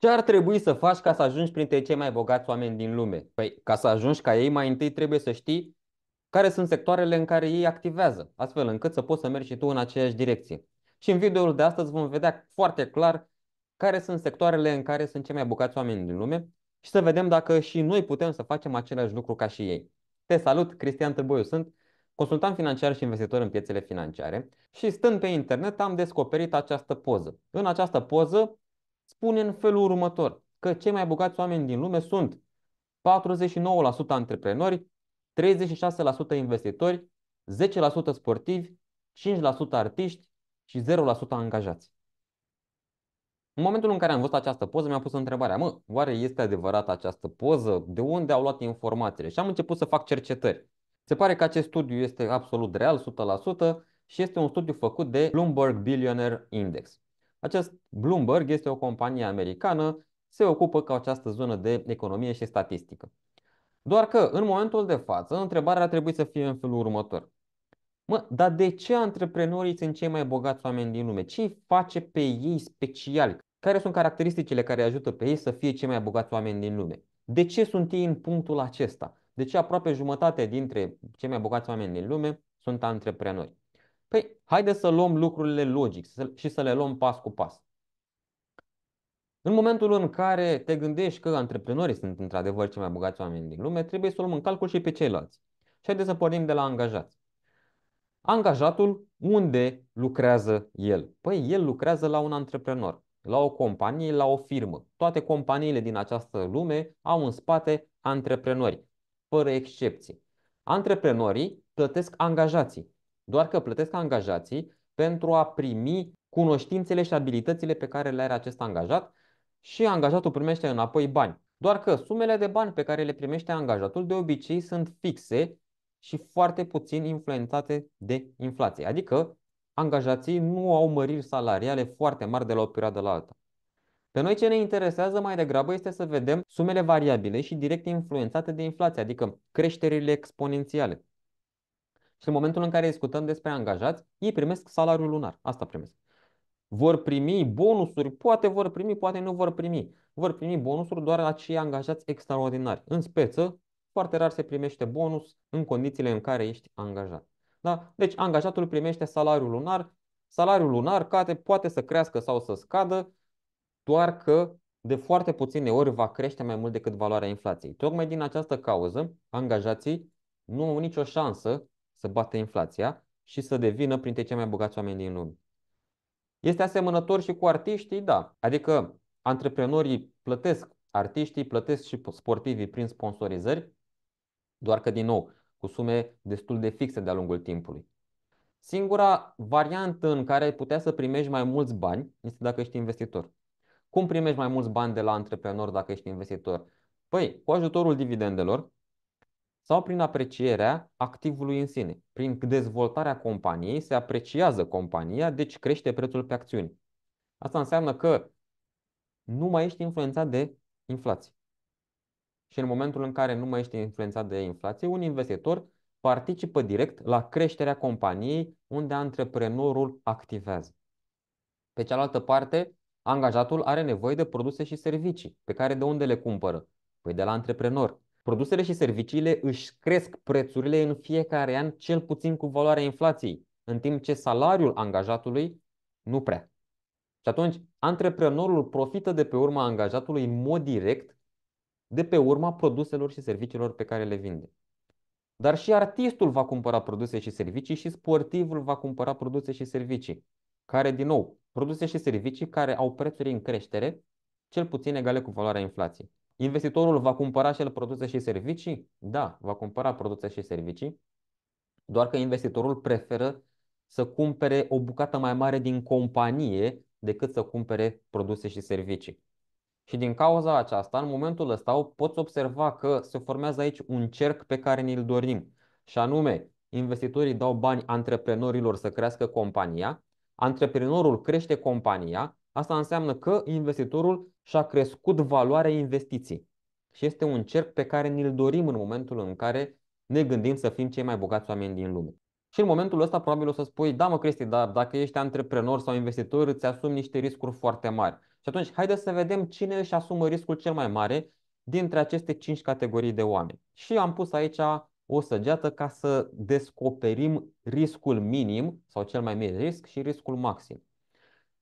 Ce ar trebui să faci ca să ajungi printre cei mai bogați oameni din lume? Păi, ca să ajungi ca ei, mai întâi trebuie să știi care sunt sectoarele în care ei activează, astfel încât să poți să mergi și tu în aceeași direcție. Și în videoul de astăzi vom vedea foarte clar care sunt sectoarele în care sunt cei mai bogați oameni din lume și să vedem dacă și noi putem să facem același lucru ca și ei. Te salut, Cristian Târboiu sunt, consultant financiar și investitor în piețele financiare și stând pe internet am descoperit această poză. În această poză spune în felul următor că cei mai bogați oameni din lume sunt 49% antreprenori, 36% investitori, 10% sportivi, 5% artiști și 0% angajați. În momentul în care am văzut această poză, mi-am pus întrebarea, mă, oare este adevărată această poză? De unde au luat informațiile? Și am început să fac cercetări. Se pare că acest studiu este absolut real, 100%, și este un studiu făcut de Bloomberg Billionaire Index. Acest Bloomberg este o companie americană, se ocupă cu această zonă de economie și statistică. Doar că, în momentul de față, întrebarea ar trebui să fie în felul următor. Mă, dar de ce antreprenorii sunt cei mai bogați oameni din lume? Ce îi face pe ei special? Care sunt caracteristicile care ajută pe ei să fie cei mai bogați oameni din lume? De ce sunt ei în punctul acesta? De ce aproape jumătate dintre cei mai bogați oameni din lume sunt antreprenori? Păi, haideți să luăm lucrurile logic și să le luăm pas cu pas. În momentul în care te gândești că antreprenorii sunt într-adevăr cei mai bogați oameni din lume, trebuie să luăm în calcul și pe ceilalți. Și haideți să pornim de la angajați. Angajatul unde lucrează el? Păi el lucrează la un antreprenor, la o companie, la o firmă. Toate companiile din această lume au în spate antreprenori, fără excepție. Antreprenorii plătesc angajații doar că plătesc angajații pentru a primi cunoștințele și abilitățile pe care le are acest angajat și angajatul primește înapoi bani. Doar că sumele de bani pe care le primește angajatul de obicei sunt fixe și foarte puțin influențate de inflație. Adică angajații nu au măriri salariale foarte mari de la o perioadă la alta. Pe noi ce ne interesează mai degrabă este să vedem sumele variabile și direct influențate de inflație, adică creșterile exponențiale. Și în momentul în care discutăm despre angajați, ei primesc salariul lunar. Asta primesc. Vor primi bonusuri, poate vor primi, poate nu vor primi. Vor primi bonusuri doar la cei angajați extraordinari. În speță, foarte rar se primește bonus în condițiile în care ești angajat. Da? Deci angajatul primește salariul lunar, salariul lunar poate, poate să crească sau să scadă, doar că de foarte puține ori va crește mai mult decât valoarea inflației. Tocmai din această cauză, angajații nu au nicio șansă să bată inflația și să devină printre cei mai bogați oameni din lume. Este asemănător și cu artiștii, da. Adică antreprenorii plătesc, artiștii plătesc și sportivii prin sponsorizări, doar că, din nou, cu sume destul de fixe de-a lungul timpului. Singura variantă în care ai putea să primești mai mulți bani este dacă ești investitor. Cum primești mai mulți bani de la antreprenor dacă ești investitor? Păi, cu ajutorul dividendelor, sau prin aprecierea activului în sine. Prin dezvoltarea companiei se apreciază compania, deci crește prețul pe acțiuni. Asta înseamnă că nu mai ești influențat de inflație. Și în momentul în care nu mai ești influențat de inflație, un investitor participă direct la creșterea companiei unde antreprenorul activează. Pe cealaltă parte, angajatul are nevoie de produse și servicii, pe care de unde le cumpără? Păi de la antreprenor. Produsele și serviciile își cresc prețurile în fiecare an cel puțin cu valoarea inflației, în timp ce salariul angajatului nu prea. Și atunci, antreprenorul profită de pe urma angajatului în mod direct de pe urma produselor și serviciilor pe care le vinde. Dar și artistul va cumpăra produse și servicii și sportivul va cumpăra produse și servicii, care, din nou, produse și servicii care au prețuri în creștere, cel puțin egale cu valoarea inflației. Investitorul va cumpăra și el produse și servicii? Da, va cumpăra produse și servicii, doar că investitorul preferă să cumpere o bucată mai mare din companie decât să cumpere produse și servicii. Și din cauza aceasta, în momentul ăsta, poți observa că se formează aici un cerc pe care ne-l dorim. Și anume, investitorii dau bani antreprenorilor să crească compania, antreprenorul crește compania, asta înseamnă că investitorul și a crescut valoarea investiției. Și este un cerc pe care ni-l dorim în momentul în care ne gândim să fim cei mai bogați oameni din lume. Și în momentul ăsta probabil o să spui, da mă Cristi, dar dacă ești antreprenor sau investitor îți asumi niște riscuri foarte mari. Și atunci haideți să vedem cine își asumă riscul cel mai mare dintre aceste 5 categorii de oameni. Și am pus aici o săgeată ca să descoperim riscul minim sau cel mai mic risc și riscul maxim.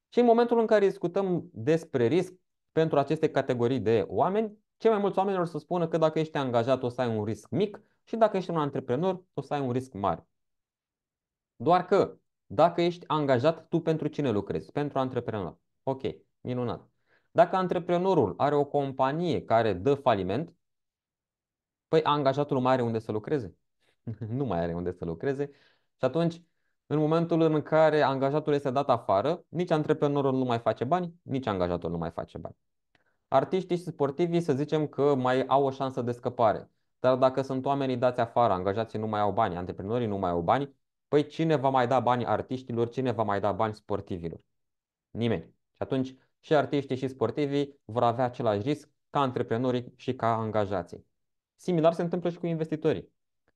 Și în momentul în care discutăm despre risc, pentru aceste categorii de oameni, cei mai mulți oameni să spună că dacă ești angajat o să ai un risc mic și dacă ești un antreprenor o să ai un risc mare. Doar că dacă ești angajat, tu pentru cine lucrezi? Pentru antreprenor. Ok, minunat. Dacă antreprenorul are o companie care dă faliment, păi angajatul mai are unde să lucreze? nu mai are unde să lucreze. Și atunci, în momentul în care angajatul este dat afară, nici antreprenorul nu mai face bani, nici angajatul nu mai face bani artiștii și sportivii să zicem că mai au o șansă de scăpare. Dar dacă sunt oamenii dați afară, angajații nu mai au bani, antreprenorii nu mai au bani, păi cine va mai da bani artiștilor, cine va mai da bani sportivilor? Nimeni. Și atunci și artiștii și sportivii vor avea același risc ca antreprenorii și ca angajații. Similar se întâmplă și cu investitorii.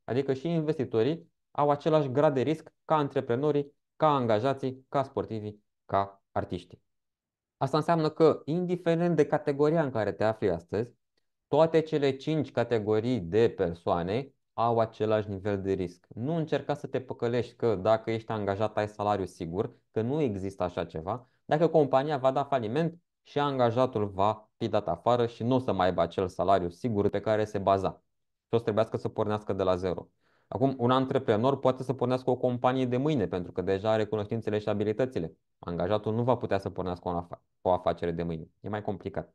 Adică și investitorii au același grad de risc ca antreprenorii, ca angajații, ca sportivii, ca artiștii. Asta înseamnă că, indiferent de categoria în care te afli astăzi, toate cele cinci categorii de persoane au același nivel de risc. Nu încerca să te păcălești că dacă ești angajat ai salariu sigur, că nu există așa ceva. Dacă compania va da faliment și angajatul va fi dat afară și nu o să mai aibă acel salariu sigur pe care se baza. Și o să trebuiască să pornească de la zero. Acum, un antreprenor poate să pornească o companie de mâine, pentru că deja are cunoștințele și abilitățile. Angajatul nu va putea să pornească o afară o afacere de mâine. E mai complicat.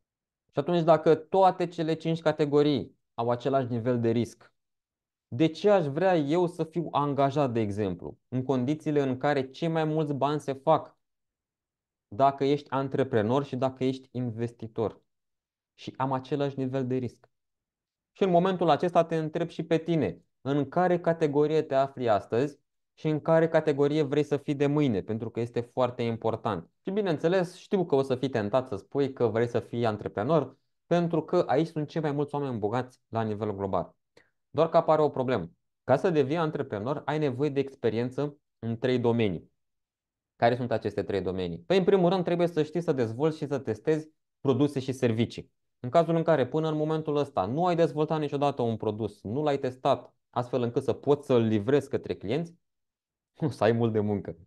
Și atunci, dacă toate cele cinci categorii au același nivel de risc, de ce aș vrea eu să fiu angajat, de exemplu, în condițiile în care cei mai mulți bani se fac dacă ești antreprenor și dacă ești investitor? Și am același nivel de risc. Și în momentul acesta te întreb și pe tine, în care categorie te afli astăzi și în care categorie vrei să fii de mâine, pentru că este foarte important. Și bineînțeles, știu că o să fii tentat să spui că vrei să fii antreprenor, pentru că aici sunt cei mai mulți oameni bogați la nivel global. Doar că apare o problemă. Ca să devii antreprenor, ai nevoie de experiență în trei domenii. Care sunt aceste trei domenii? Păi, în primul rând, trebuie să știi să dezvolți și să testezi produse și servicii. În cazul în care până în momentul ăsta nu ai dezvoltat niciodată un produs, nu l-ai testat astfel încât să poți să-l livrezi către clienți, să ai mult de muncă.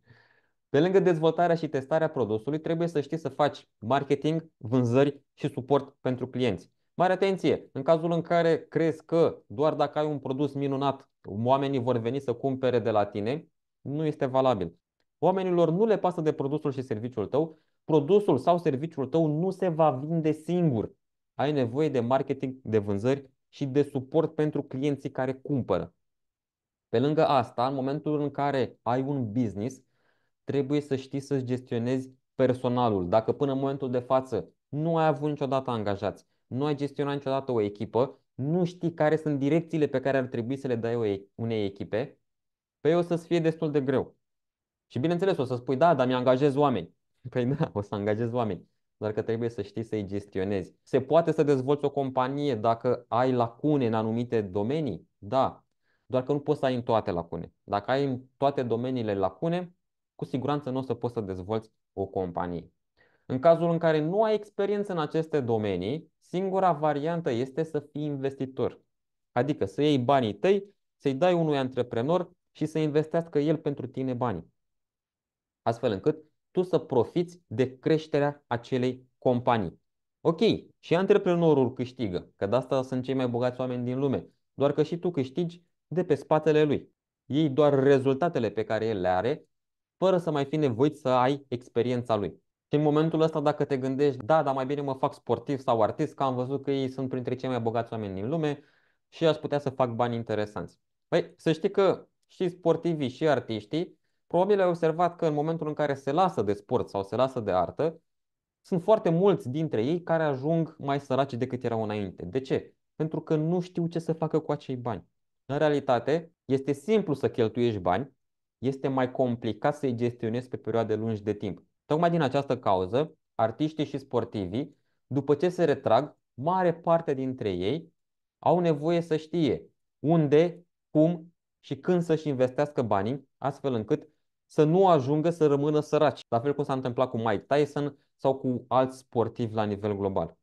Pe lângă dezvoltarea și testarea produsului, trebuie să știi să faci marketing, vânzări și suport pentru clienți. Mare atenție! În cazul în care crezi că doar dacă ai un produs minunat, oamenii vor veni să cumpere de la tine, nu este valabil. Oamenilor nu le pasă de produsul și serviciul tău, produsul sau serviciul tău nu se va vinde singur. Ai nevoie de marketing, de vânzări și de suport pentru clienții care cumpără. Pe lângă asta, în momentul în care ai un business, trebuie să știi să-ți gestionezi personalul. Dacă până în momentul de față nu ai avut niciodată angajați, nu ai gestionat niciodată o echipă, nu știi care sunt direcțiile pe care ar trebui să le dai unei echipe, pe păi o să-ți fie destul de greu. Și bineînțeles o să spui, da, dar mi-angajez oameni. Păi da, o să angajez oameni, dar că trebuie să știi să-i gestionezi. Se poate să dezvolți o companie dacă ai lacune în anumite domenii? Da, doar că nu poți să ai în toate lacune. Dacă ai în toate domeniile lacune, cu siguranță nu o să poți să dezvolți o companie. În cazul în care nu ai experiență în aceste domenii, singura variantă este să fii investitor. Adică să iei banii tăi, să-i dai unui antreprenor și să investească el pentru tine banii. Astfel încât tu să profiți de creșterea acelei companii. Ok, și antreprenorul câștigă, că de asta sunt cei mai bogați oameni din lume, doar că și tu câștigi de pe spatele lui. Ei doar rezultatele pe care el le are, fără să mai fi nevoit să ai experiența lui. Și în momentul ăsta, dacă te gândești, da, dar mai bine mă fac sportiv sau artist, că am văzut că ei sunt printre cei mai bogați oameni din lume și aș putea să fac bani interesanți. Păi, să știi că și sportivii și artiștii probabil ai observat că în momentul în care se lasă de sport sau se lasă de artă, sunt foarte mulți dintre ei care ajung mai săraci decât erau înainte. De ce? Pentru că nu știu ce să facă cu acei bani. În realitate, este simplu să cheltuiești bani, este mai complicat să-i gestionezi pe perioade lungi de timp. Tocmai din această cauză, artiștii și sportivii, după ce se retrag, mare parte dintre ei au nevoie să știe unde, cum și când să-și investească banii, astfel încât să nu ajungă să rămână săraci, la fel cum s-a întâmplat cu Mike Tyson sau cu alți sportivi la nivel global.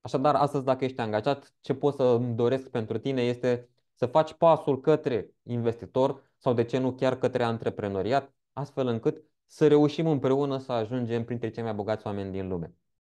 Așadar, astăzi, dacă ești angajat, ce pot să îmi doresc pentru tine este să faci pasul către investitor sau de ce nu chiar către antreprenoriat, astfel încât să reușim împreună să ajungem printre cei mai bogați oameni din lume.